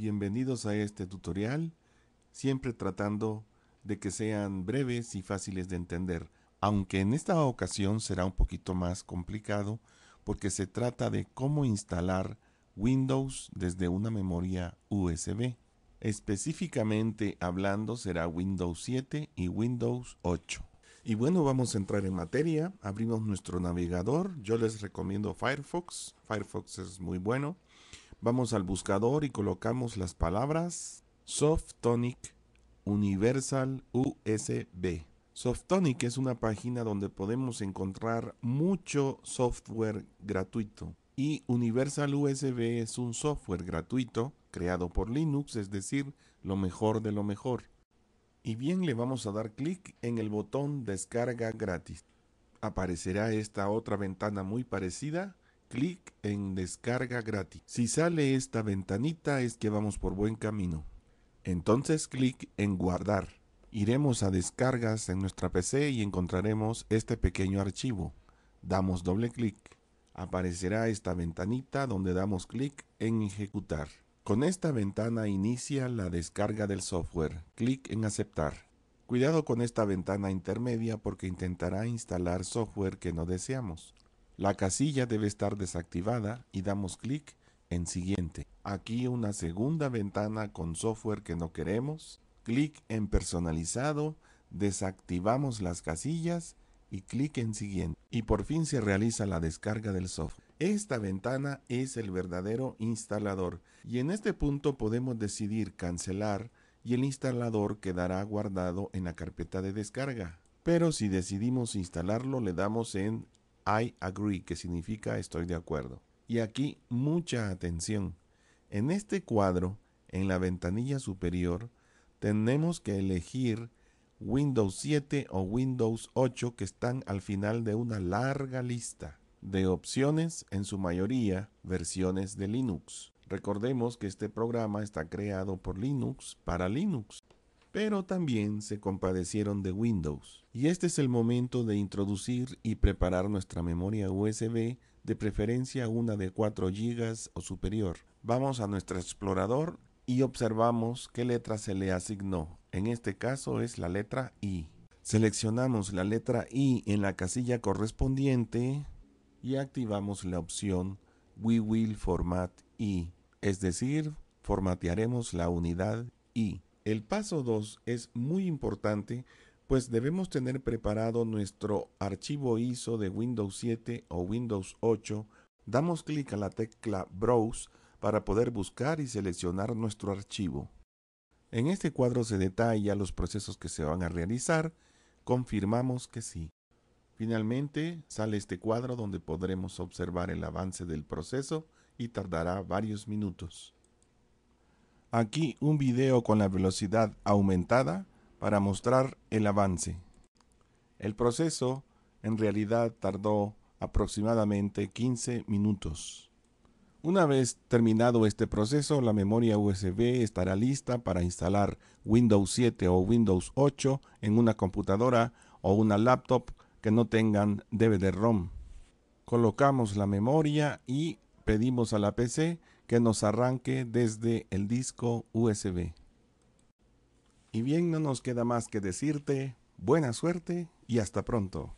Bienvenidos a este tutorial, siempre tratando de que sean breves y fáciles de entender, aunque en esta ocasión será un poquito más complicado porque se trata de cómo instalar Windows desde una memoria USB. Específicamente hablando será Windows 7 y Windows 8. Y bueno, vamos a entrar en materia. Abrimos nuestro navegador. Yo les recomiendo Firefox. Firefox es muy bueno. Vamos al buscador y colocamos las palabras Softonic Universal USB. Softonic es una página donde podemos encontrar mucho software gratuito y Universal USB es un software gratuito creado por Linux, es decir, lo mejor de lo mejor. Y bien le vamos a dar clic en el botón descarga gratis. Aparecerá esta otra ventana muy parecida clic en descarga gratis. Si sale esta ventanita es que vamos por buen camino. Entonces clic en guardar. Iremos a descargas en nuestra PC y encontraremos este pequeño archivo. Damos doble clic. Aparecerá esta ventanita donde damos clic en ejecutar. Con esta ventana inicia la descarga del software. Clic en aceptar. Cuidado con esta ventana intermedia porque intentará instalar software que no deseamos. La casilla debe estar desactivada y damos clic en siguiente. Aquí una segunda ventana con software que no queremos. Clic en personalizado, desactivamos las casillas y clic en siguiente. Y por fin se realiza la descarga del software. Esta ventana es el verdadero instalador y en este punto podemos decidir cancelar y el instalador quedará guardado en la carpeta de descarga. Pero si decidimos instalarlo le damos en I agree, que significa estoy de acuerdo. Y aquí mucha atención. En este cuadro, en la ventanilla superior, tenemos que elegir Windows 7 o Windows 8 que están al final de una larga lista de opciones, en su mayoría versiones de Linux. Recordemos que este programa está creado por Linux para Linux pero también se compadecieron de Windows. Y este es el momento de introducir y preparar nuestra memoria USB, de preferencia una de 4 GB o superior. Vamos a nuestro explorador y observamos qué letra se le asignó. En este caso es la letra I. Seleccionamos la letra I en la casilla correspondiente y activamos la opción We will format I, es decir, formatearemos la unidad I. El paso 2 es muy importante pues debemos tener preparado nuestro archivo ISO de Windows 7 o Windows 8. Damos clic a la tecla Browse para poder buscar y seleccionar nuestro archivo. En este cuadro se detalla los procesos que se van a realizar. Confirmamos que sí. Finalmente sale este cuadro donde podremos observar el avance del proceso y tardará varios minutos. Aquí un video con la velocidad aumentada para mostrar el avance. El proceso en realidad tardó aproximadamente 15 minutos. Una vez terminado este proceso, la memoria USB estará lista para instalar Windows 7 o Windows 8 en una computadora o una laptop que no tengan DVD-ROM. Colocamos la memoria y pedimos a la PC que nos arranque desde el disco USB. Y bien, no nos queda más que decirte buena suerte y hasta pronto.